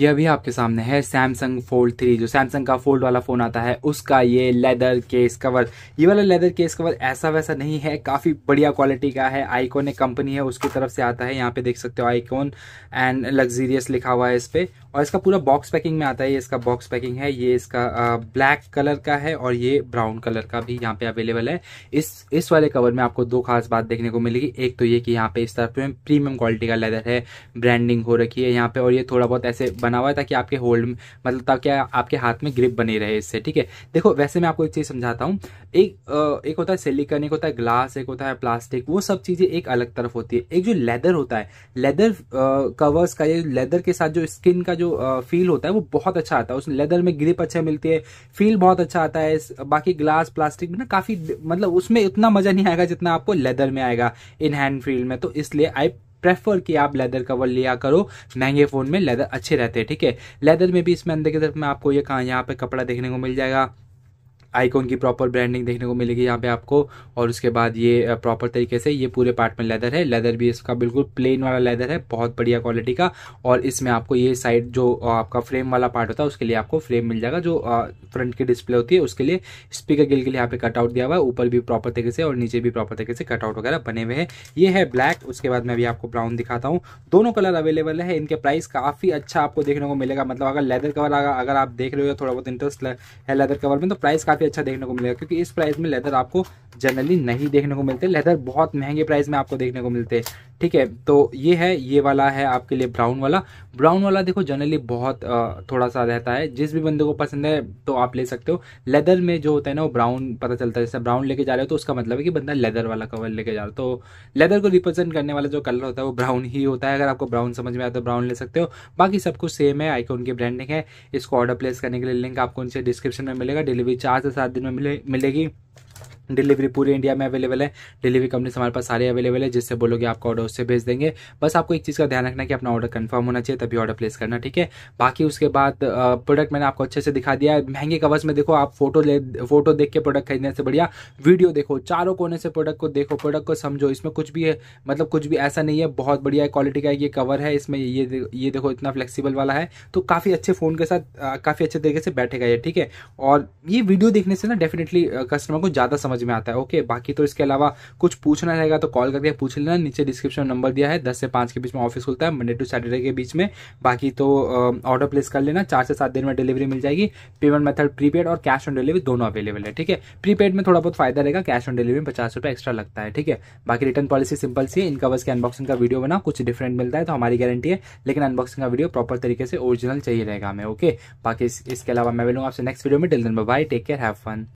यह भी आपके सामने है सैमसंग फोल्ड थ्री जो सैमसंग का फोल्ड वाला फ़ोन आता है उसका ये लेदर केस कवर ये वाला लेदर केस कवर ऐसा वैसा नहीं है काफ़ी बढ़िया क्वालिटी का है आईकॉन एक कंपनी है उसकी तरफ से आता है यहाँ पे देख सकते हो आईकॉन एंड लग्जीरियस लिखा हुआ है इस पे और इसका पूरा बॉक्स पैकिंग में आता है ये इसका बॉक्स पैकिंग है ये इसका ब्लैक कलर का है और ये ब्राउन कलर का भी यहाँ पे अवेलेबल है इस इस वाले कवर में आपको दो खास बात देखने को मिलेगी एक तो ये कि यहाँ पे इस तरफ प्रीमियम क्वालिटी का लेदर है ब्रांडिंग हो रखी है यहाँ पे और ये थोड़ा बहुत ऐसे बना हुआ है ताकि आपके होल्ड मतलब ताकि आपके हाथ में ग्रिप बनी रहे इससे ठीक है देखो वैसे मैं आपको एक चीज़ समझाता हूँ एक एक होता है सिलिकन एक होता है ग्लास एक होता है प्लास्टिक वो सब चीज़ें एक अलग तरफ होती है एक जो लेदर होता है लेदर कवर्स का ये लेदर के साथ जो स्किन का जो जो फील होता है वो बहुत अच्छा आता है उसमें लेदर में ग्रिप अच्छा मिलती है फील बहुत अच्छा आता है बाकी ग्लास प्लास्टिक में ना काफी मतलब उसमें इतना मजा नहीं आएगा जितना आपको लेदर में आएगा इन हैंड फील्ड में तो इसलिए आई प्रेफर कि आप लेदर कवर लिया करो महंगे फ़ोन में लेदर अच्छे रहते हैं ठीक है लेदर में भी इसमें अंदर की तरफ में आपको ये कहा यहाँ पे कपड़ा देखने को मिल जाएगा आइकॉन की प्रॉपर ब्रांडिंग देखने को मिलेगी यहाँ पे आपको और उसके बाद ये प्रॉपर तरीके से ये पूरे पार्ट में लेदर है लेदर भी इसका बिल्कुल प्लेन वाला लेदर है बहुत बढ़िया क्वालिटी का और इसमें आपको ये साइड जो आपका फ्रेम वाला पार्ट होता है उसके लिए आपको फ्रेम मिल जाएगा जो फ्रंट की डिस्प्ले होती है उसके लिए स्पीकर गिल के लिए यहाँ पे कटआउट दिया हुआ है ऊपर भी प्रॉपर तरीके से और नीचे भी प्रॉपर तरीके से कटआउट वगैरह बने हुए हैं ये है ब्लैक उसके बाद मैं भी आपको ब्राउन दिखाता हूँ दोनों कलर अवेलेबल है इनके प्राइस काफ़ी अच्छा आपको देखने को मिलेगा मतलब अगर लेदर कवर अगर आप देख रहे हो थोड़ा बहुत इंटरेस्ट है लेदर कवर में तो प्राइस काफ़ी काफ़ी अच्छा देखने को मिलेगा क्योंकि इस प्राइस में लेदर आपको जनरली नहीं देखने को मिलते लेदर बहुत महंगे प्राइस में आपको देखने को मिलते हैं ठीक है तो ये है ये वाला है आपके लिए ब्राउन वाला ब्राउन वाला देखो जनरली बहुत थोड़ा सा रहता है जिस भी बंदे को पसंद है तो आप ले सकते हो लेदर में जो होता है ना वो ब्राउन पता चलता है जैसे ब्राउन लेके जा रहे हो तो उसका मतलब है कि बंदा लेदर वाला कवर लेके जा रहा है तो लेदर को रिप्रेजेंट करने वाला जो कलर होता है वो ब्राउन ही होता है अगर आपको ब्राउन समझ में आए तो ब्राउन ले सकते हो बाकी सब कुछ सेम है आइकॉन की ब्रांडिंग है इसको ऑर्डर प्लेस करने के लिए लिंक आपको उनसे डिस्क्रिप्शन में मिलेगा डिलीवरी चार से सात दिन में मिलेगी डिलीवरी पूरे इंडिया में अवेलेबल है डिलीवरी कंपनीज हमारे पास सारे अवेलेबल है जिससे बोलोगे आपका ऑर्डर उससे भेज देंगे बस आपको एक चीज़ का ध्यान रखना कि अपना ऑर्डर कंफर्म होना चाहिए तभी ऑर्डर प्लेस करना ठीक है बाकी उसके बाद प्रोडक्ट मैंने आपको अच्छे से दिखा दिया महंगे कवर्स में देखो आप फोटो ले फोटो देख के प्रोडक्ट खरीदने से बढ़िया वीडियो देखो चारों कोने से प्रोडक्ट को देखो प्रोडक्ट को समझो इसमें कुछ भी है मतलब कुछ भी ऐसा नहीं है बहुत बढ़िया क्वालिटी का ये कवर है इसमें ये ये देखो इतना फ्लेक्सीबल वाला है तो काफ़ी अच्छे फ़ोन के साथ काफ़ी अच्छे तरीके से बैठेगा ये ठीक है और ये वीडियो देखने से ना डेफिनेटली कस्टमर को ज़्यादा समझ समझ में आता है ओके बाकी तो इसके अलावा कुछ पूछना रहेगा तो कॉल करके पूछ लेना नीचे डिस्क्रिप्शन नंबर दिया है दस से पांच के बीच में ऑफिस खुलता है मंडे टू सैटरडे के बीच में बाकी तो ऑर्डर प्लेस कर लेना चार से सात दिन में डिलीवरी मिल जाएगी पेमेंट मेथड प्रीपेड और कैश ऑन डिलीवरी दोनों अवेलेबल है ठीक है प्रीपेड में थोड़ा बहुत फायदा रहेगा कैश ऑन डिलीवरी में पचास रुपए एक्स्ट्रा लगता है ठीक है बाकी रिटर्न पॉलिसी सिंपल सी है इनका बस के अनबॉक्सिंग का वीडियो बना कुछ डिफरेंट मिलता है तो हमारी गारंटी है लेकिन अनबॉक्सिंग का वीडियो प्रॉपर तरीके से ओरिजिनल चाहिए रहेगा हमें ओके बाकी इसके अलावा मैं मिलूंगा आपसे नेक्स्ट वीडियो में till then bye take care have fun